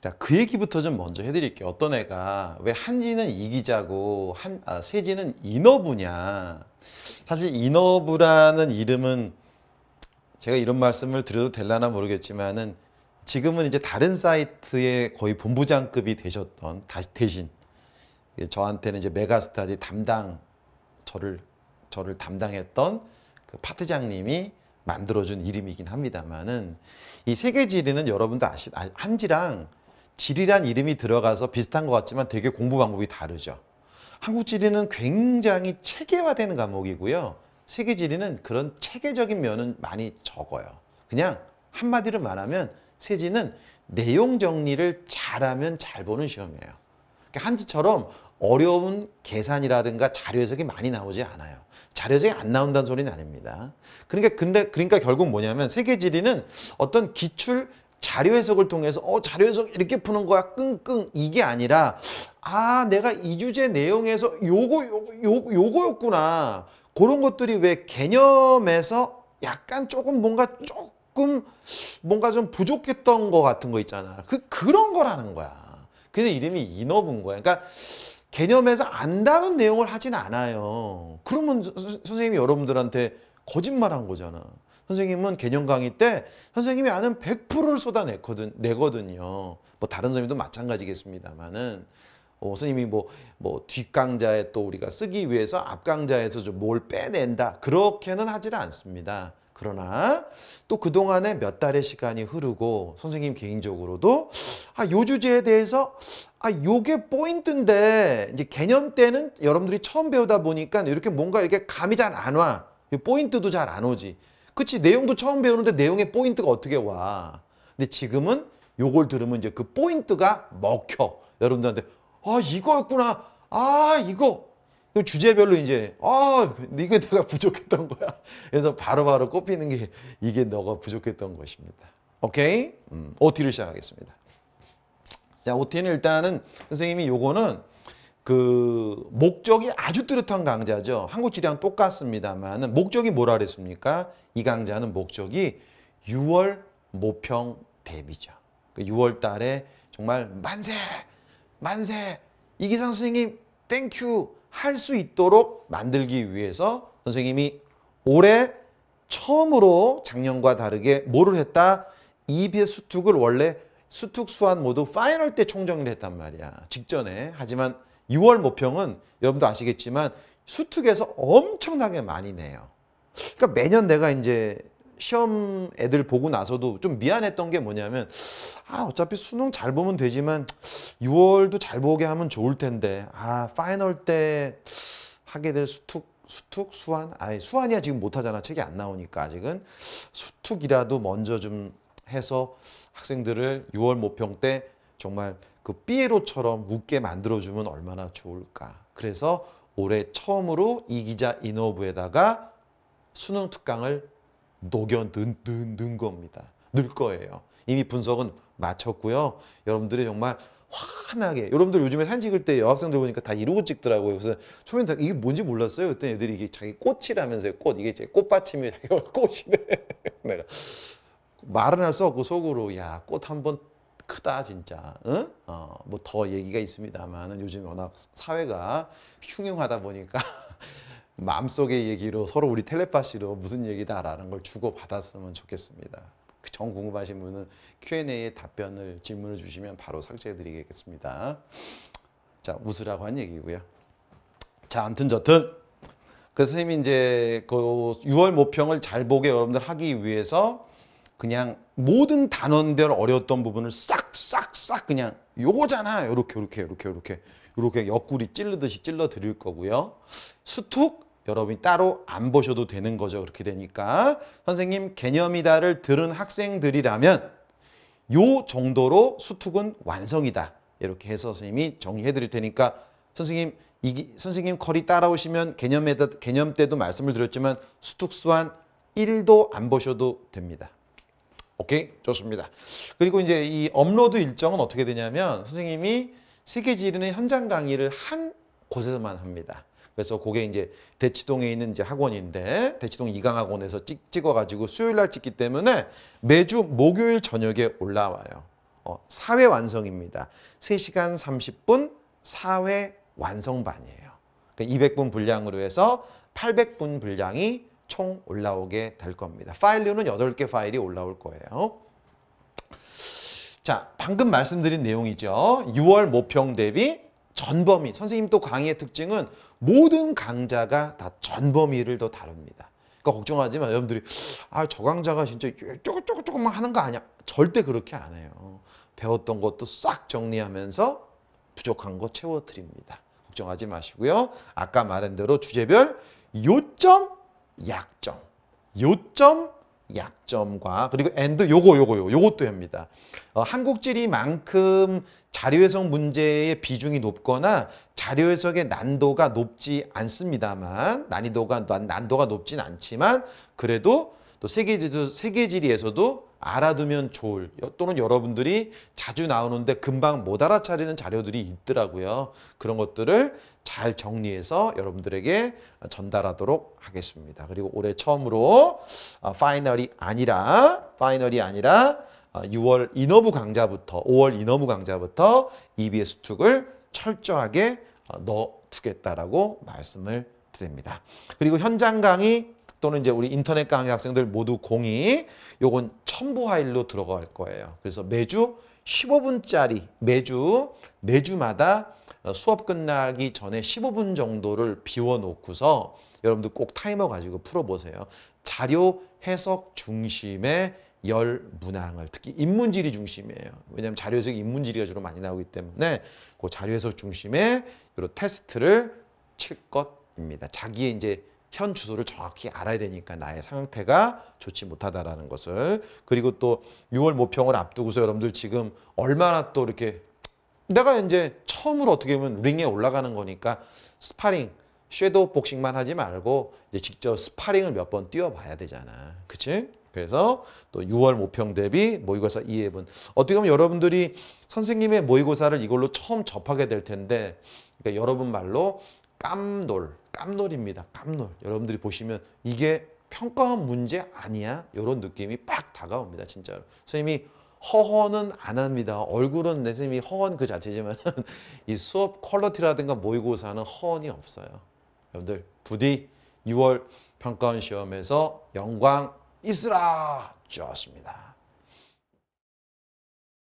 자, 그 얘기부터 좀 먼저 해드릴게요. 어떤 애가 왜 한지는 이기자고 한, 아, 세지는 인어부냐. 사실 인어부라는 이름은 제가 이런 말씀을 드려도 될라나 모르겠지만은 지금은 이제 다른 사이트의 거의 본부장급이 되셨던 대신 저한테는 이제 메가스타디 담당 저를 저를 담당했던 그 파트장님이 만들어준 이름이긴 합니다만은 이 세계 지리는 여러분도 아시 아, 한지랑 지리란 이름이 들어가서 비슷한 것 같지만 되게 공부 방법이 다르죠. 한국 지리는 굉장히 체계화되는 과목이고요. 세계 지리는 그런 체계적인 면은 많이 적어요. 그냥 한마디로 말하면 세지는 내용 정리를 잘하면 잘 보는 시험이에요. 그러니까 한지처럼 어려운 계산이라든가 자료 해석이 많이 나오지 않아요. 자료 해석이 안 나온다는 소리는 아닙니다. 그러니까 근데 그러니까 결국 뭐냐면 세계 지리는 어떤 기출 자료 해석을 통해서 어 자료 해석 이렇게 푸는 거야 끙끙 이게 아니라 아 내가 이 주제 내용에서 요거 요거 요거 요거였구나 그런 것들이 왜 개념에서 약간 조금 뭔가 조금 뭔가 좀 부족했던 거 같은 거 있잖아 그 그런 거라는 거야 그래서 이름이 인어분 거야 그러니까 개념에서 안다는 내용을 하진 않아요 그러면 선생님이 여러분들한테 거짓말한 거잖아 선생님은 개념 강의 때 선생님이 아는 100%를 쏟아내거든, 내거든요. 뭐 다른 선생님도 마찬가지겠습니다만은 어, 스님이 뭐, 뭐 뒷강좌에 또 우리가 쓰기 위해서 앞강좌에서 좀 뭘 빼낸다. 그렇게는 하지 않습니다. 그러나 또 그동안에 몇 달의 시간이 흐르고 선생님 개인적으로도 아, 요 주제에 대해서 아, 요게 포인트인데 이제 개념 때는 여러분들이 처음 배우다 보니까 이렇게 뭔가 이렇게 감이 잘 안 와. 포인트도 잘 안 오지. 그치 내용도 처음 배우는데 내용의 포인트가 어떻게 와. 근데 지금은 요걸 들으면 이제 그 포인트가 먹혀. 여러분들한테 아 이거였구나. 아 이거. 주제별로 이제 아 이거 내가 부족했던 거야. 그래서 바로바로 바로 꼽히는 게 이게 너가 부족했던 것입니다. 오케이? 음, OT를 시작하겠습니다. 자 OT는 일단은 선생님이 요거는 그 목적이 아주 뚜렷한 강자죠. 한국 지리랑 똑같습니다만 목적이 뭐라 그랬습니까? 이 강자는 목적이 6월 모평 대비죠. 그 6월 달에 정말 만세 만세 이기상 선생님 땡큐 할 수 있도록 만들기 위해서 선생님이 올해 처음으로 작년과 다르게 뭐를 했다? EBS 수특을 원래 수특 수완 모두 파이널 때 총정리를 했단 말이야. 직전에. 하지만 6월 모평은 여러분도 아시겠지만 수특에서 엄청나게 많이 내요. 그러니까 매년 내가 이제 시험 애들 보고 나서도 좀 미안했던 게 뭐냐면 아 어차피 수능 잘 보면 되지만 6월도 잘 보게 하면 좋을 텐데 아 파이널 때 하게 될 수특 수특 수환 아니 수환이야 지금 못 하잖아 책이 안 나오니까 아직은 수특이라도 먼저 좀 해서 학생들을 6월 모평 때 정말 그 삐에로처럼 웃게 만들어주면 얼마나 좋을까. 그래서 올해 처음으로 이기자 인어부에다가 수능 특강을 녹여 넣은, 넣은 겁니다. 넣을 거예요. 이미 분석은 마쳤고요. 여러분들이 정말 환하게 여러분들 요즘에 사진 찍을 때 여학생들 보니까 다 이러고 찍더라고요 그래서 초면 다 이게 뭔지 몰랐어요 그때 애들이 이게 자기 꽃이라면서요 꽃 이게 제 꽃받침이 꽃이래 내가 말은 할 수 없고 속으로 야 꽃 한번 크다 진짜. 응? 어, 뭐 더 얘기가 있습니다만 요즘 워낙 사회가 흉흉하다 보니까 마음속의 얘기로 서로 우리 텔레파시로 무슨 얘기다라는 걸 주고받았으면 좋겠습니다. 그 정 궁금하신 분은 Q&A에 답변을 질문을 주시면 바로 삭제해드리겠습니다. 자 웃으라고 한 얘기고요. 자 암튼 저튼 그 선생님이 이제 그 6월 모평을 잘 보게 여러분들 하기 위해서 그냥 모든 단원별 어려웠던 부분을 싹싹싹 그냥 요거잖아. 요렇게 요렇게 요렇게 요렇게 요렇게 옆구리 찔르듯이 찔러 드릴 거고요. 수툭 여러분이 따로 안 보셔도 되는 거죠. 그렇게 되니까 선생님 개념이다를 들은 학생들이라면 요 정도로 수툭은 완성이다. 이렇게 해서 선생님이 정리해 드릴 테니까 선생님 이 선생님 커리 따라오시면 개념에다 개념 때도 말씀을 드렸지만 수툭 수완 1도 안 보셔도 됩니다. 오케이 좋습니다. 그리고 이제 이 업로드 일정은 어떻게 되냐면 선생님이 세계지리는 현장 강의를 한 곳에서만 합니다. 그래서 그게 이제 대치동에 있는 이제 학원인데 대치동 이강학원에서 찍, 찍어가지고 수요일 날 찍기 때문에 매주 목요일 저녁에 올라와요. 어, 사회 완성입니다. 3시간 30분 사회 완성반이에요. 그러니까 200분 분량으로 해서 800분 분량이 총 올라오게 될 겁니다. 파일류는 8개 파일이 올라올 거예요. 자, 방금 말씀드린 내용이죠. 6월 모평 대비 전범위. 선생님 또 강의의 특징은 모든 강좌가다 전범위를 더 다룹니다. 그러니까 걱정하지 마. 여러분들이 아, 저강좌가 진짜 조금 조금 조금만 하는 거 아니야. 절대 그렇게 안 해요. 배웠던 것도 싹 정리하면서 부족한 거 채워 드립니다. 걱정하지 마시고요. 아까 말한 대로 주제별 요점 약점, 요점, 약점과 그리고 a 드 요거 요거 요 요것도 합니다. 어, 한국 지리만큼 자료 해석 문제의 비중이 높거나 자료 해석의 난도가 높지 않습니다만 난이도가 난도가 높진 않지만 그래도 또 세계 지도 세계 지리에서도 알아두면 좋을 또는 여러분들이 자주 나오는데 금방 못 알아차리는 자료들이 있더라고요. 그런 것들을 잘 정리해서 여러분들에게 전달하도록 하겠습니다. 그리고 올해 처음으로 아, 파이널이 아니라 파이널이 아니라 6월 아, 인어부 강좌부터 5월 인어부 강좌부터 EBS 툭을 철저하게 어, 넣어두겠다라고 말씀을 드립니다. 그리고 현장 강의 또는 이제 우리 인터넷 강의 학생들 모두 공이 요건 첨부 화일로 들어갈 거예요. 그래서 매주 15분짜리 매주 매주마다 어, 수업 끝나기 전에 15분 정도를 비워놓고서 여러분들 꼭 타이머 가지고 풀어보세요. 자료 해석 중심의 열 문항을 특히 입문지리 중심이에요. 왜냐하면 자료 해석입문지리가 주로 많이 나오기 때문에 그 자료 해석 중심의 요런 테스트를 칠 것입니다. 자기의 이제 현 주소를 정확히 알아야 되니까 나의 상태가 좋지 못하다라는 것을 그리고 또 6월 모평을 앞두고서 여러분들 지금 얼마나 또 이렇게 내가 이제 처음으로 어떻게 보면 링에 올라가는 거니까 스파링 섀도우 복싱만 하지 말고 이제 직접 스파링을 몇 번 뛰어봐야 되잖아 그치? 그래서 또 6월 모평 대비 모의고사 2회분 어떻게 보면 여러분들이 선생님의 모의고사를 이걸로 처음 접하게 될 텐데 그러니까 여러분 말로 깜놀 깜놀입니다. 깜놀. 여러분들이 보시면 이게 평가원 문제 아니야? 이런 느낌이 빡 다가옵니다. 진짜로. 선생님이 허언은 안 합니다. 얼굴은 내 네, 선생님이 허언 그 자체지만 이 수업 퀄러티라든가 모의고사는 허언이 없어요. 여러분들 부디 6월 평가원 시험에서 영광 있으라 좋습니다.